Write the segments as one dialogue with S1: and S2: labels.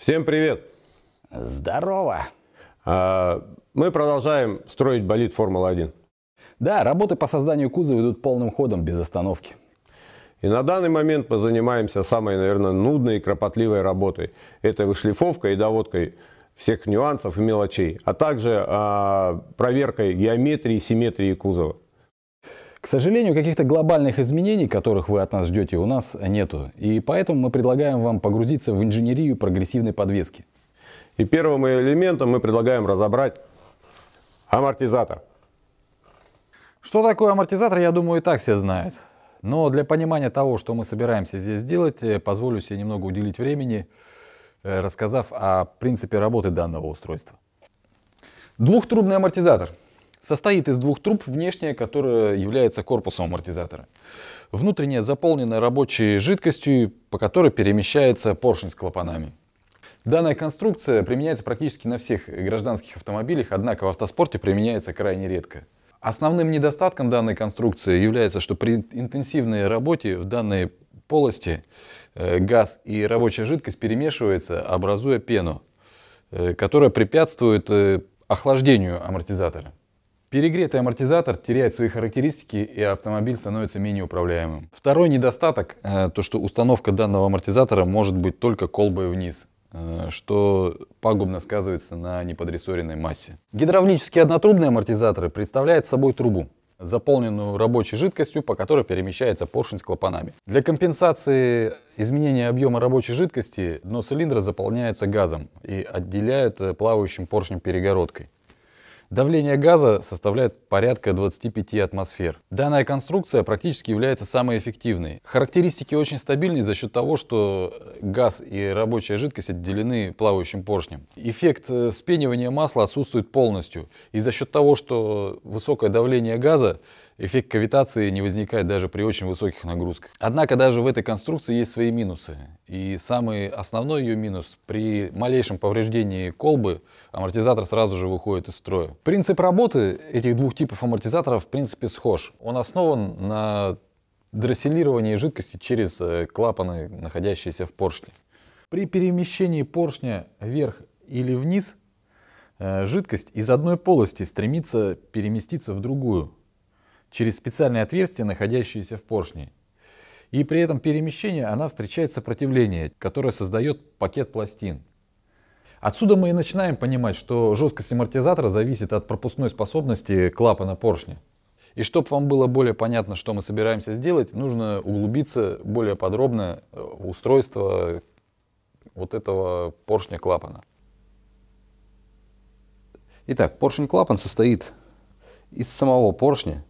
S1: Всем привет! Здорово! А, мы продолжаем строить болид Формулы-1. Да, работы по созданию кузова идут полным ходом, без остановки. И на данный момент мы занимаемся самой, наверное, нудной и кропотливой работой. Это вышлифовкой и доводкой всех нюансов и мелочей, а также а, проверкой геометрии и симметрии кузова. К сожалению, каких-то глобальных изменений, которых вы от нас ждете, у нас нету. И поэтому мы предлагаем вам погрузиться в инженерию прогрессивной подвески. И первым элементом мы предлагаем разобрать амортизатор. Что такое амортизатор, я думаю, и так все знают. Но для понимания того, что мы собираемся здесь делать, э, позволю себе немного уделить времени, э, рассказав о принципе работы данного устройства. Двухтрубный амортизатор – Состоит из двух труб, внешняя, которая является корпусом амортизатора. Внутренняя заполнена рабочей жидкостью, по которой перемещается поршень с клапанами. Данная конструкция применяется практически на всех гражданских автомобилях, однако в автоспорте применяется крайне редко. Основным недостатком данной конструкции является, что при интенсивной работе в данной полости э, газ и рабочая жидкость перемешиваются, образуя пену, э, которая препятствует э, охлаждению амортизатора. Перегретый амортизатор теряет свои характеристики и автомобиль становится менее управляемым. Второй недостаток, э, то что установка данного амортизатора может быть только колбой вниз э, что пагубно сказывается на неподрессоренной массе. Гидравлические однотрубные амортизаторы представляют собой трубу, заполненную рабочей жидкостью, по которой перемещается поршень с клапанами. Для компенсации изменения объема рабочей жидкости дно цилиндра заполняется газом и отделяют э, плавающим поршнем перегородкой. Давление газа составляет порядка 25 атмосфер. Данная конструкция практически является самой эффективной. Характеристики очень стабильны за счет того, что газ и рабочая жидкость отделены плавающим поршнем. Эффект вспенивания э, масла отсутствует полностью. И за счет того, что высокое давление газа, Эффект кавитации не возникает даже при очень высоких нагрузках. Однако даже в этой конструкции есть свои минусы. И самый основной ее минус – при малейшем повреждении колбы амортизатор сразу же выходит из строя. Принцип работы этих двух типов амортизаторов в принципе схож. Он основан на дросселировании жидкости через э, клапаны, находящиеся в поршне. При перемещении поршня вверх или вниз э, жидкость из одной полости стремится переместиться в другую – через специальное отверстие, находящееся в поршне. И при этом перемещении она встречает сопротивление, которое создает пакет пластин. Отсюда мы и начинаем понимать, что жесткость амортизатора зависит от пропускной способности клапана поршня. И чтобы вам было более понятно, что мы собираемся сделать, нужно углубиться более подробно э, в устройство вот этого поршня клапана. Итак, поршень клапан состоит из самого поршня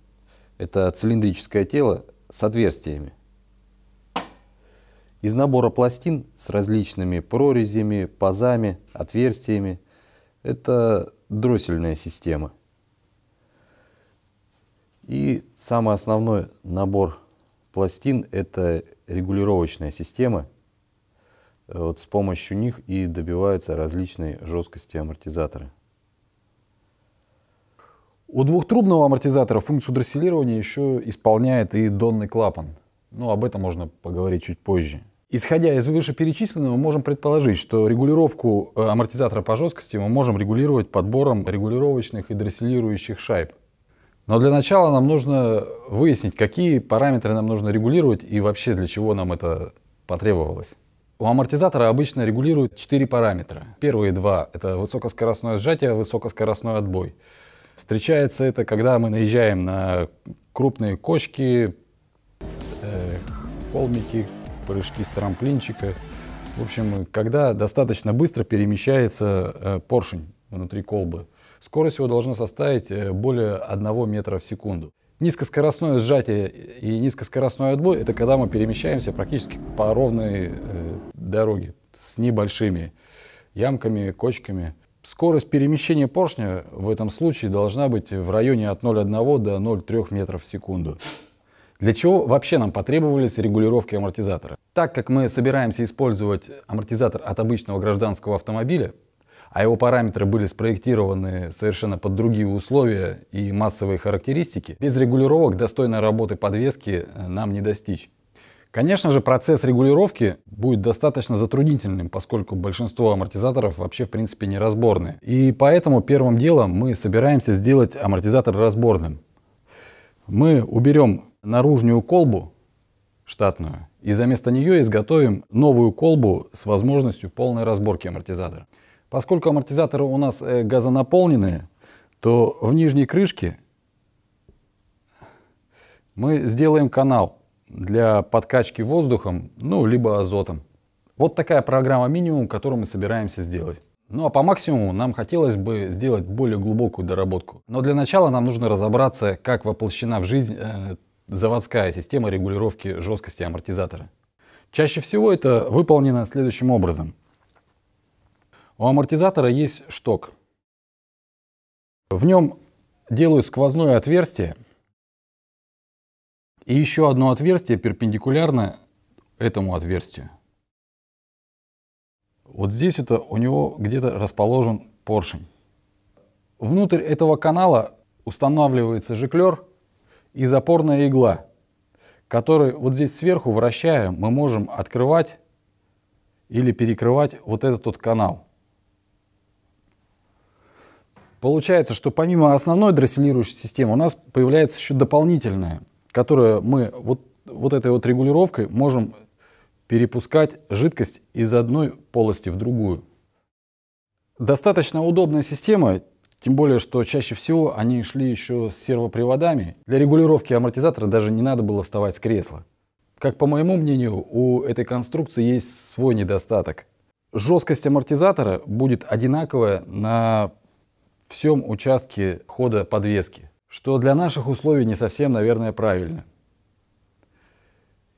S1: это цилиндрическое тело с отверстиями. Из набора пластин с различными прорезями, пазами, отверстиями. Это дроссельная система. И самый основной набор пластин – это регулировочная система. Э, вот с помощью них и добиваются различной жесткости амортизатора. У двухтрубного амортизатора функцию дросселирования еще исполняет и донный клапан. Но ну, об этом можно поговорить чуть позже. Исходя из вышеперечисленного, можем предположить, что регулировку э, амортизатора по жесткости мы можем регулировать подбором регулировочных и дросселирующих шайб. Но для начала нам нужно выяснить, какие параметры нам нужно регулировать и вообще для чего нам это потребовалось. У амортизатора обычно регулируют 4 параметра. Первые два — это высокоскоростное сжатие, высокоскоростной отбой. Встречается это, когда мы наезжаем на крупные кочки, э, холмики, прыжки с трамплинчика. В общем, когда достаточно быстро перемещается э, поршень внутри колбы. Скорость его должна составить э, более 1 метра в секунду. Низкоскоростное сжатие и низкоскоростной отбой – это когда мы перемещаемся практически по ровной э, дороге с небольшими ямками, кочками. Скорость перемещения поршня в этом случае должна быть в районе от 0,1 до 0,3 метров в секунду. Для чего вообще нам потребовались регулировки амортизатора? Так как мы собираемся использовать амортизатор от обычного гражданского автомобиля, а его параметры были спроектированы совершенно под другие условия и массовые характеристики, без регулировок достойной работы подвески э, нам не достичь. Конечно же, процесс регулировки будет достаточно затруднительным, поскольку большинство амортизаторов вообще в принципе не разборные. И поэтому первым делом мы собираемся сделать амортизатор разборным. Мы уберем наружную колбу штатную и за место нее изготовим новую колбу с возможностью полной разборки амортизатора. Поскольку амортизаторы у нас э, газонаполненные, то в нижней крышке мы сделаем канал – для подкачки воздухом, ну, либо азотом. Вот такая программа минимум, которую мы собираемся сделать. Ну а по максимуму нам хотелось бы сделать более глубокую доработку. Но для начала нам нужно разобраться, как воплощена в жизнь э, заводская система регулировки жесткости амортизатора. Чаще всего это выполнено следующим образом. У амортизатора есть шток. В нем делают сквозное отверстие – и еще одно отверстие перпендикулярно этому отверстию. Вот здесь это у него где-то расположен поршень. Внутрь этого канала устанавливается жиклер и запорная игла, который вот здесь сверху, вращая, мы можем открывать или перекрывать вот этот вот канал. Получается, что помимо основной дросселирующей системы у нас появляется еще дополнительная которое мы вот, вот этой вот регулировкой можем перепускать жидкость из одной полости в другую. Достаточно удобная система, тем более, что чаще всего они шли еще с сервоприводами. Для регулировки амортизатора даже не надо было вставать с кресла. Как по моему мнению, у этой конструкции есть свой недостаток. Жесткость амортизатора будет одинаковая на всем участке хода подвески что для наших условий не совсем, наверное, правильно.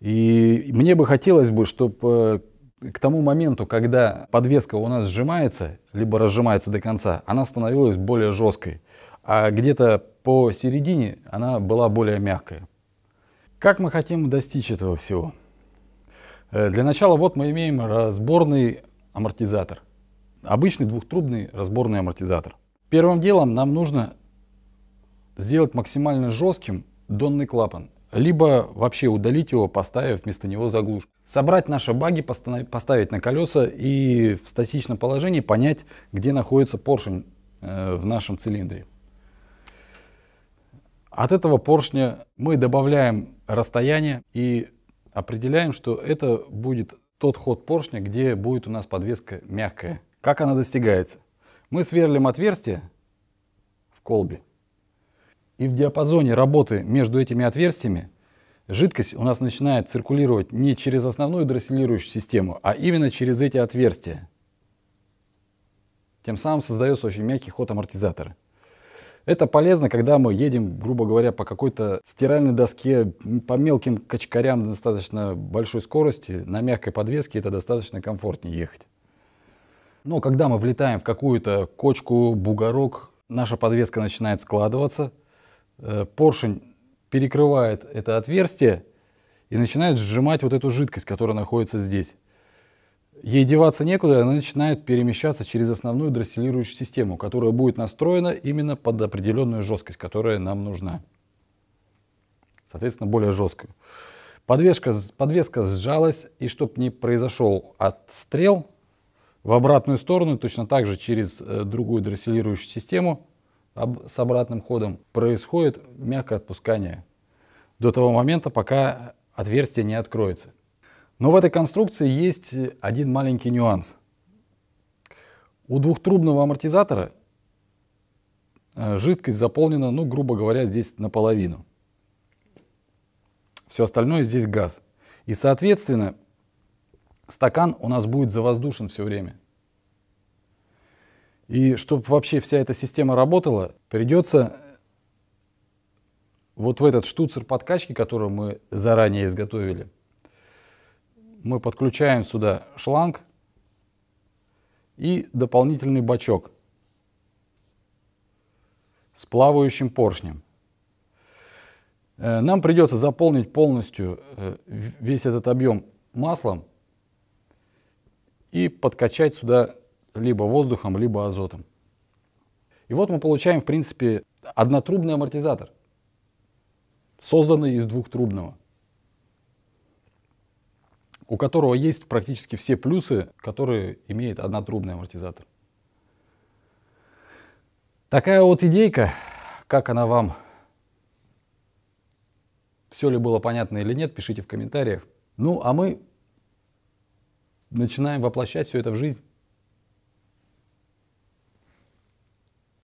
S1: И мне бы хотелось бы, чтобы э, к тому моменту, когда подвеска у нас сжимается, либо разжимается до конца, она становилась более жесткой, а где-то посередине она была более мягкой. Как мы хотим достичь этого всего? Э, для начала вот мы имеем разборный амортизатор. Обычный двухтрубный разборный амортизатор. Первым делом нам нужно сделать максимально жестким донный клапан, либо вообще удалить его, поставив вместо него заглушку. Собрать наши баги, поставить на колеса и в статичном положении понять, где находится поршень э, в нашем цилиндре. От этого поршня мы добавляем расстояние и определяем, что это будет тот ход поршня, где будет у нас подвеска мягкая. Как она достигается? Мы сверлим отверстие в колбе и в диапазоне работы между этими отверстиями жидкость у нас начинает циркулировать не через основную дросселирующую систему, а именно через эти отверстия. Тем самым создается очень мягкий ход амортизатора. Это полезно, когда мы едем, грубо говоря, по какой-то стиральной доске, по мелким качкарям достаточно большой скорости, на мягкой подвеске это достаточно комфортнее ехать. Но когда мы влетаем в какую-то кочку, бугорок, наша подвеска начинает складываться – Э, поршень перекрывает это отверстие и начинает сжимать вот эту жидкость, которая находится здесь. Ей деваться некуда, она начинает перемещаться через основную дросселирующую систему, которая будет настроена именно под определенную жесткость, которая нам нужна. Соответственно, более жесткую. Подвеска, подвеска сжалась, и чтобы не произошел отстрел в обратную сторону, точно так же через э, другую дросселирующую систему, с обратным ходом, происходит мягкое отпускание до того момента, пока отверстие не откроется. Но в этой конструкции есть один маленький нюанс. У двухтрубного амортизатора э, жидкость заполнена, ну, грубо говоря, здесь наполовину. Все остальное здесь газ. И, соответственно, стакан у нас будет завоздушен все время. И чтобы вообще вся эта система работала, придется вот в этот штуцер подкачки, который мы заранее изготовили, мы подключаем сюда шланг и дополнительный бачок с плавающим поршнем. Э, нам придется заполнить полностью э, весь этот объем маслом и подкачать сюда либо воздухом, либо азотом. И вот мы получаем, в принципе, однотрубный амортизатор, созданный из двухтрубного, у которого есть практически все плюсы, которые имеет однотрубный амортизатор. Такая вот идейка, как она вам? Все ли было понятно или нет, пишите в комментариях. Ну, а мы начинаем воплощать все это в жизнь.